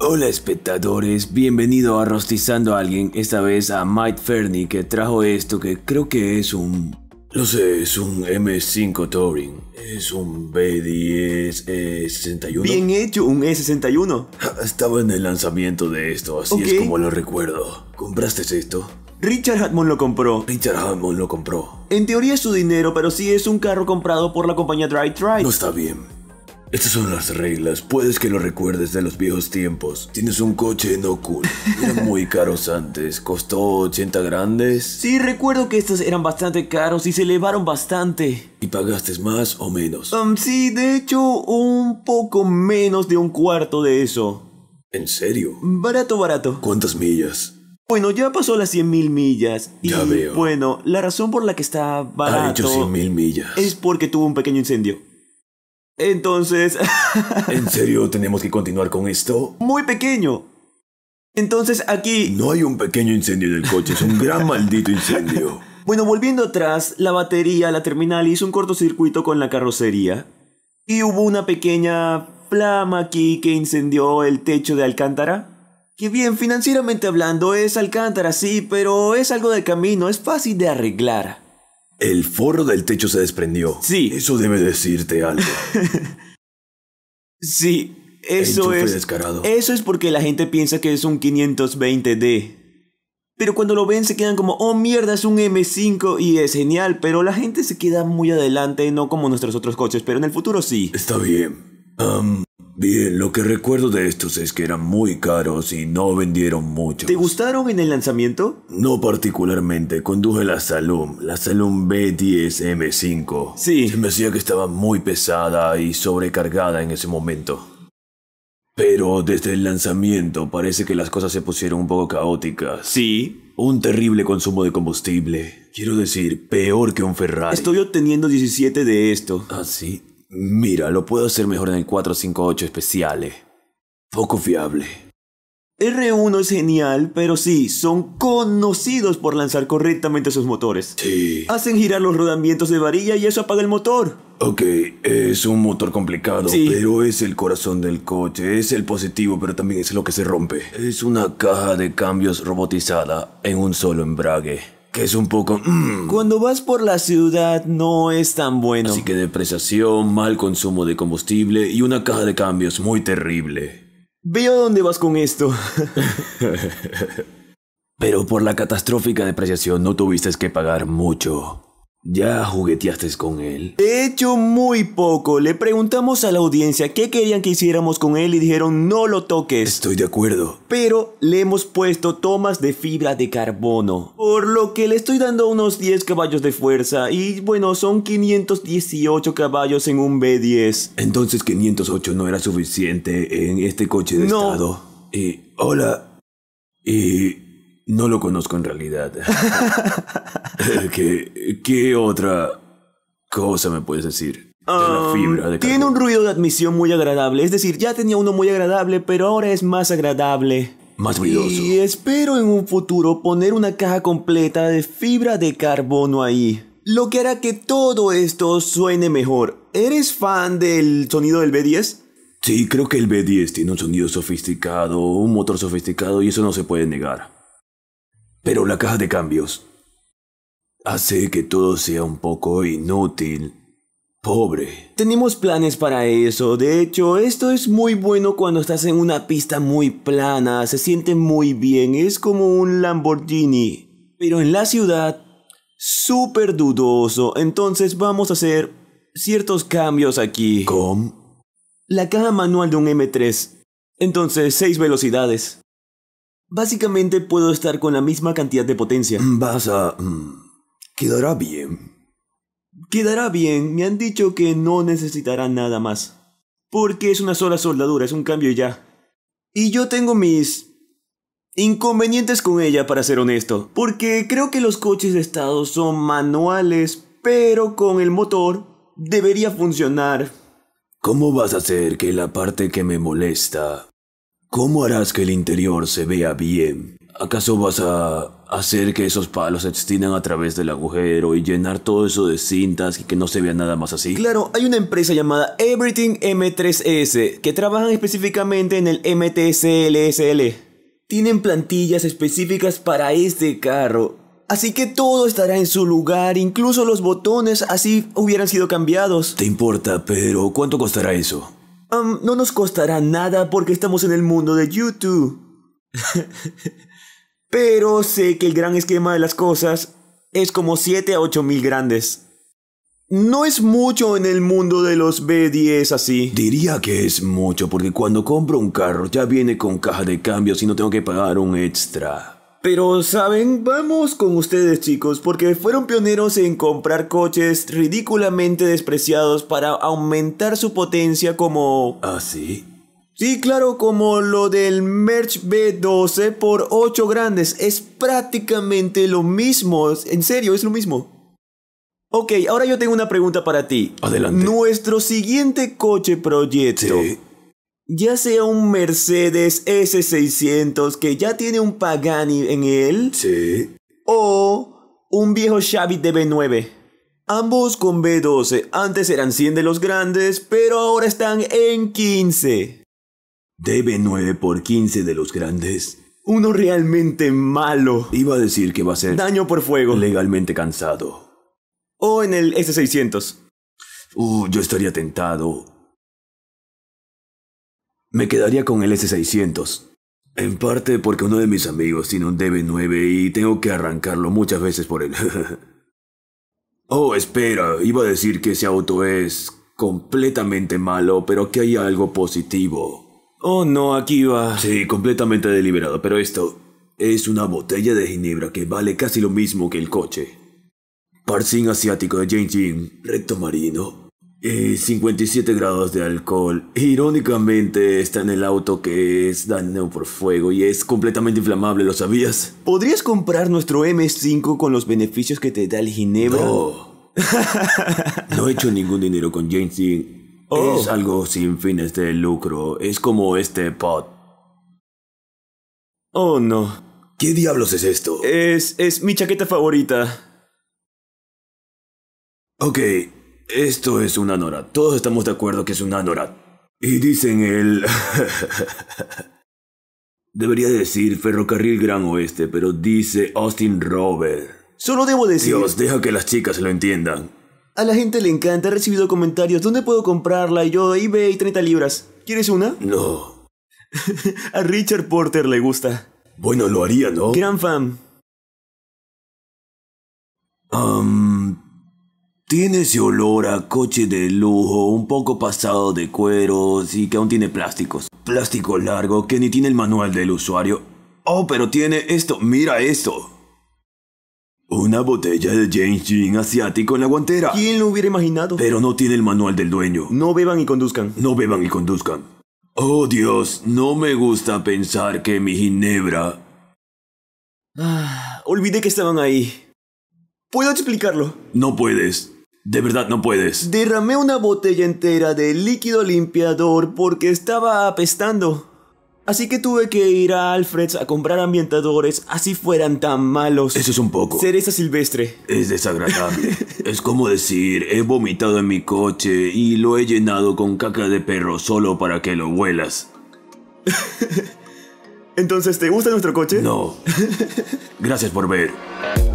Hola espectadores, bienvenido a Rostizando a alguien, esta vez a Mike Fernie que trajo esto que creo que es un... No sé, es un M5 Touring, es un B10 E61. Bien hecho, un E61. Estaba en el lanzamiento de esto, así es como lo recuerdo. ¿Compraste esto? Richard Hammond lo compró. Richard Hammond lo compró. En teoría es su dinero, pero sí es un carro comprado por la compañía Drive Drive. No está bien. Estas son las reglas, puedes que lo recuerdes de los viejos tiempos. Tienes un coche no cool, eran muy caros antes, costó 80 grandes. Sí, recuerdo que estos eran bastante caros y se elevaron bastante. ¿Y pagaste más o menos? Um, sí, de hecho, un poco menos de un cuarto de eso. ¿En serio? Barato, barato. ¿Cuántas millas? Bueno, ya pasó las mil millas. ya veo. Bueno, la razón por la que está barato. Ha hecho millas. Es porque tuvo un pequeño incendio. Entonces... ¿En serio tenemos que continuar con esto? Muy pequeño. Entonces aquí... No hay un pequeño incendio del coche, es un gran maldito incendio. Bueno, volviendo atrás, la batería, la terminal hizo un cortocircuito con la carrocería. Y hubo una pequeña plama aquí que incendió el techo de Alcántara. Que bien, financieramente hablando es Alcántara, sí, pero es algo de camino, es fácil de arreglar. El forro del techo se desprendió. Sí. Eso debe decirte algo. sí, eso es. Descarado. Eso es porque la gente piensa que es un 520D. Pero cuando lo ven se quedan como, oh mierda, es un M5 y es genial, pero la gente se queda muy adelante, no como nuestros otros coches, pero en el futuro sí. Está bien. Bien, lo que recuerdo de estos es que eran muy caros y no vendieron mucho. ¿Te gustaron en el lanzamiento? No particularmente. Conduje la Saloon, la Saloon B10M5. Sí. me hacía que estaba muy pesada y sobrecargada en ese momento. Pero desde el lanzamiento parece que las cosas se pusieron un poco caóticas. Sí. Un terrible consumo de combustible. Quiero decir, peor que un Ferrari. Estoy obteniendo 17 de esto. ¿Ah, sí? Mira, lo puedo hacer mejor en el 458 especiales. Poco fiable. R1 es genial, pero sí, son conocidos por lanzar correctamente sus motores. Sí. Hacen girar los rodamientos de varilla y eso apaga el motor. Ok, es un motor complicado, pero es el corazón del coche, es el positivo, pero también es lo que se rompe. Es una caja de cambios robotizada en un solo embrague que es un poco... Mm. Cuando vas por la ciudad no es tan bueno. Así que depreciación, mal consumo de combustible y una caja de cambios muy terrible. Veo dónde vas con esto. Pero por la catastrófica depreciación no tuviste que pagar mucho. ¿Ya jugueteaste con él? De hecho muy poco. Le preguntamos a la audiencia qué querían que hiciéramos con él y dijeron no lo toques. Estoy de acuerdo. Pero le hemos puesto tomas de fibra de carbono. Por lo que le estoy dando unos 10 caballos de fuerza. Y bueno, son 518 caballos en un B10. Entonces 508 no era suficiente en este coche de estado. Y hola. Y no lo conozco en realidad. ¿Qué, ¿Qué otra cosa me puedes decir? Ah, tiene un ruido de admisión muy agradable. Es decir, ya tenía uno muy agradable, pero ahora es más agradable. Más ruidoso. Y espero en un futuro poner una caja completa de fibra de carbono ahí. Lo que hará que todo esto suene mejor. ¿Eres fan del sonido del B10? Sí, creo que el B10 tiene un sonido sofisticado, un motor sofisticado y eso no se puede negar. Pero la caja de cambios hace que todo sea un poco inútil. Pobre. Tenemos planes para eso. De hecho, esto es muy bueno cuando estás en una pista muy plana. Se siente muy bien. Es como un Lamborghini. Pero en la ciudad, súper dudoso. Entonces vamos a hacer ciertos cambios aquí. ¿Cómo? La caja manual de un M3. Entonces, seis velocidades. Básicamente puedo estar con la misma cantidad de potencia. Vas a... Mm, Quedará bien. Quedará bien. Me han dicho que no necesitará nada más. Porque es una sola soldadura, es un cambio y ya. Y yo tengo mis inconvenientes con ella, para ser honesto. Porque creo que los coches de estado son manuales, pero con el motor debería funcionar. ¿Cómo vas a hacer que la parte que me molesta... ¿Cómo harás que el interior se vea bien? ¿Acaso vas a hacer que esos palos se extiendan a través del agujero y llenar todo eso de cintas y que no se vea nada más así? Claro, hay una empresa llamada Everything M3S que trabajan específicamente en el MTCLSL. Tienen plantillas específicas para este carro. Así que todo estará en su lugar, incluso los botones así hubieran sido cambiados. ¿Te importa, pero cuánto costará eso? no nos costará nada porque estamos en el mundo de YouTube. Pero sé que el gran esquema de las cosas es como 7 a 8 mil grandes. No es mucho en el mundo de los B10 así. Diría que es mucho porque cuando compro un carro ya viene con caja de cambios y no tengo que pagar un extra. Pero saben, vamos con ustedes chicos porque fueron pioneros en comprar coches ridículamente despreciados para aumentar su potencia como... ¿Ah, sí? Sí, claro, como lo del merch B12 por 8 grandes. Es prácticamente lo mismo. En serio, es lo mismo. Ok, ahora yo tengo una pregunta para ti. Adelante. Nuestro siguiente coche proyecto. Sí. Ya sea un Mercedes S600 que ya tiene un Pagani en él. Sí. O un viejo Xavi de B9. Ambos con B12. Antes eran 100 de los grandes, pero ahora están en 15. Debe 9 por 15 de los grandes. Uno realmente malo. Iba a decir que va a ser daño por fuego. Legalmente cansado. O en el S600. Uh, yo estaría tentado. Me quedaría con el S600. En parte porque uno de mis amigos tiene un DB9 y tengo que arrancarlo muchas veces por él. oh, espera, iba a decir que ese auto es completamente malo, pero que hay algo positivo. Oh, no, aquí va. Sí, completamente deliberado, pero esto es una botella de ginebra que vale casi lo mismo que el coche. Parsin asiático de Jin, recto marino. Eh, y 57 grados de alcohol. Irónicamente está en el auto que es dañado por fuego y es completamente inflamable, ¿lo sabías? ¿Podrías comprar nuestro M5 con los beneficios que te da el Ginebra? No. no he hecho ningún dinero con Jin es oh. algo sin fines de lucro, es como este pod. Oh no. ¿Qué diablos es esto? Es. es mi chaqueta favorita. Ok, esto es un anorat. Todos estamos de acuerdo que es un anorat. Y dicen el. Debería decir Ferrocarril Gran Oeste, pero dice Austin Robert. Solo debo decir. Dios, deja que las chicas lo entiendan. A la gente le encanta, he recibido comentarios. ¿Dónde puedo comprarla? Y yo, eBay, 30 libras. ¿Quieres una? No. a Richard Porter le gusta. Bueno, lo haría, ¿no? Gran fan. Um, tiene ese olor a coche de lujo, un poco pasado de cueros y que aún tiene plásticos. Plástico largo que ni tiene el manual del usuario. Oh, pero tiene esto, mira esto una botella de James Jean asiático en la guantera. ¿Quién lo hubiera imaginado? Pero no tiene el manual del dueño. No beban y conduzcan. No beban y conduzcan. Oh Dios, no me gusta pensar que mi ginebra... Ah, olvidé que estaban ahí. ¿Puedo explicarlo? No puedes. De verdad no puedes. Derramé una botella entera de líquido limpiador porque estaba apestando. Así que tuve que ir a Alfreds a comprar ambientadores, así fueran tan malos. Eso es un poco. Cereza silvestre. Es desagradable. es como decir, he vomitado en mi coche y lo he llenado con caca de perro solo para que lo huelas. Entonces, ¿te gusta nuestro coche? No. Gracias por ver.